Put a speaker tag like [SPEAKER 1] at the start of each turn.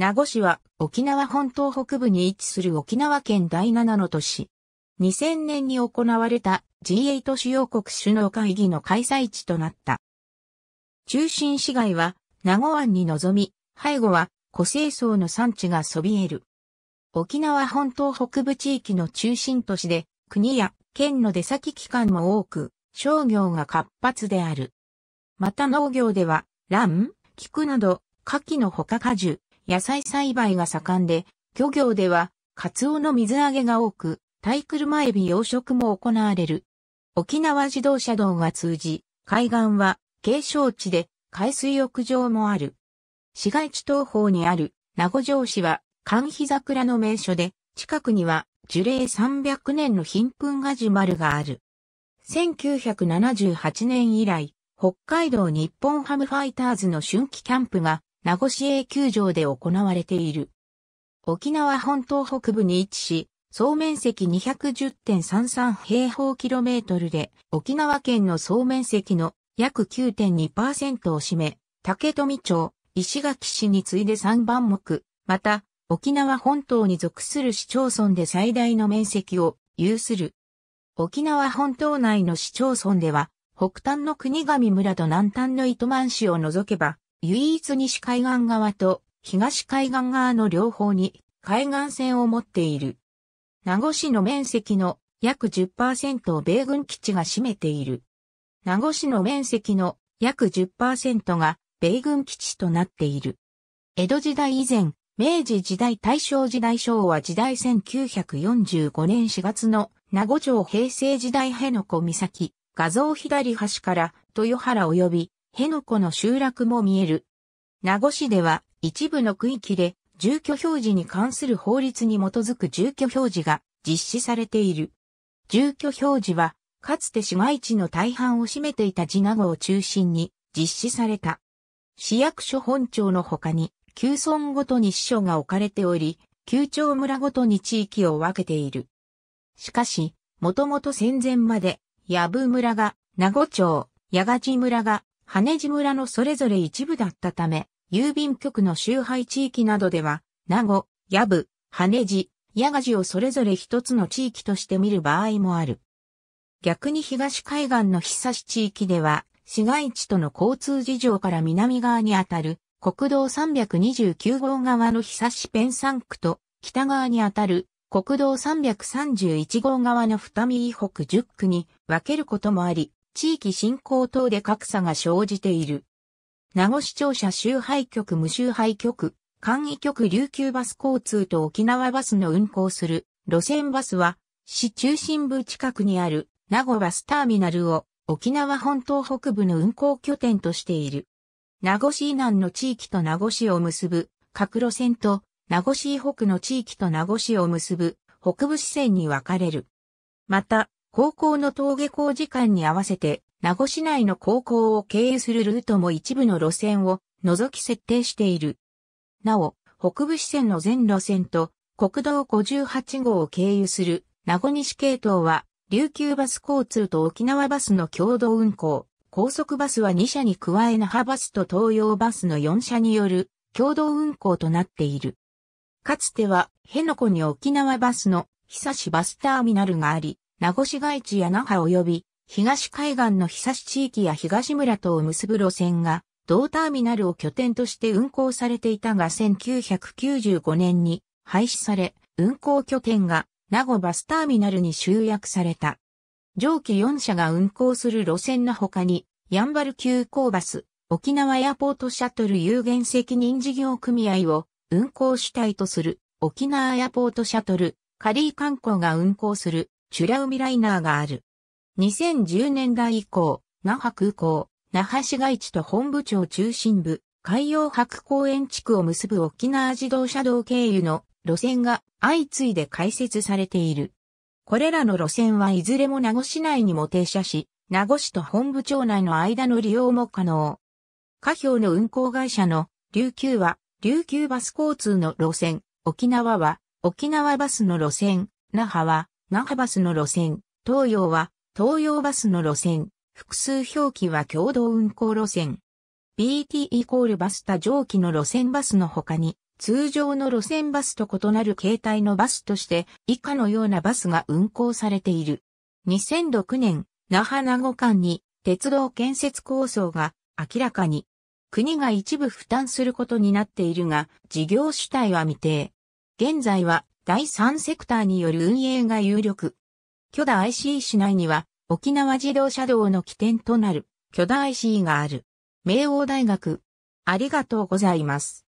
[SPEAKER 1] 名護市は沖縄本島北部に位置する沖縄県第7の都市。2000年に行われた G8 主要国首脳会議の開催地となった。中心市街は名護湾に臨み、背後は個性層の産地がそびえる。沖縄本島北部地域の中心都市で、国や県の出先機関も多く、商業が活発である。また農業では、ラン、菊など、牡蠣の他果樹、野菜栽培が盛んで、漁業では、カツオの水揚げが多く、タイクルマエビ養殖も行われる。沖縄自動車道が通じ、海岸は景勝地で海水浴場もある。市街地東方にある名護城市は、寒日桜の名所で、近くには樹齢300年の貧粉ガジュマルがある。1978年以来、北海道日本ハムファイターズの春季キャンプが名護市営球場で行われている。沖縄本島北部に位置し、総面積210.33平方キロメートルで、沖縄県の総面積の約9.2%を占め、竹富町、石垣市に次いで3番目、また、沖縄本島に属する市町村で最大の面積を有する。沖縄本島内の市町村では、北端の国神村と南端の糸満市を除けば、唯一西海岸側と東海岸側の両方に海岸線を持っている。名護市の面積の約10%を米軍基地が占めている。名護市の面積の約10%が米軍基地となっている。江戸時代以前、明治時代大正時代昭和時代1945年4月の名護町平成時代辺野古岬、画像左端から豊原及び辺野古の集落も見える。名護市では一部の区域で住居表示に関する法律に基づく住居表示が実施されている。住居表示は、かつて市街地の大半を占めていた地名護を中心に実施された。市役所本庁の他に、旧村ごとに支所が置かれており、旧町村ごとに地域を分けている。しかし、もともと戦前まで、矢部村が、名護町、矢賀地村が、羽地村のそれぞれ一部だったため、郵便局の周配地域などでは、名護、矢部、羽地、矢賀地をそれぞれ一つの地域として見る場合もある。逆に東海岸の久し地域では、市街地との交通事情から南側にあたる国道329号側の久しペンサンクと北側にあたる国道331号側の二見以北10区に分けることもあり、地域振興等で格差が生じている。名護市庁舎周廃局無周廃局、簡易局琉球バス交通と沖縄バスの運行する路線バスは、市中心部近くにある名護バスターミナルを沖縄本島北部の運行拠点としている。名護市以南の地域と名護市を結ぶ各路線と名護市以北の地域と名護市を結ぶ北部支線に分かれる。また、高校の登下校時間に合わせて、名護市内の高校を経由するルートも一部の路線を除き設定している。なお、北部支線の全路線と国道58号を経由する名護西系統は、琉球バス交通と沖縄バスの共同運行、高速バスは2社に加え那覇バスと東洋バスの4社による共同運行となっている。かつては、辺野古に沖縄バスの久しバスターミナルがあり、名護市街地や那覇及び東海岸のし地域や東村とを結ぶ路線が同ターミナルを拠点として運行されていたが1995年に廃止され、運行拠点が名護バスターミナルに集約された。上記4社が運行する路線の他に、ヤンバル急行バス、沖縄エアポートシャトル有限責任事業組合を運行主体とする沖縄エアポートシャトル、カリー観光が運行するチュラ海ライナーがある。2010年代以降、那覇空港、那覇市街地と本部町中心部、海洋博公園地区を結ぶ沖縄自動車道経由の路線が相次いで開設されている。これらの路線はいずれも名護市内にも停車し、名護市と本部町内の間の利用も可能。下表の運行会社の琉球は琉球バス交通の路線、沖縄は沖縄バスの路線、那覇は那覇バスの路線、東洋は東洋バスの路線、複数表記は共同運行路線。BT イコールバスタ上記の路線バスの他に、通常の路線バスと異なる形態のバスとして、以下のようなバスが運行されている。2006年、那覇名護間に鉄道建設構想が明らかに。国が一部負担することになっているが、事業主体は未定。現在は第3セクターによる運営が有力。巨大 IC 市内には沖縄自動車道の起点となる巨大 IC がある。明王大学。ありがとうございます。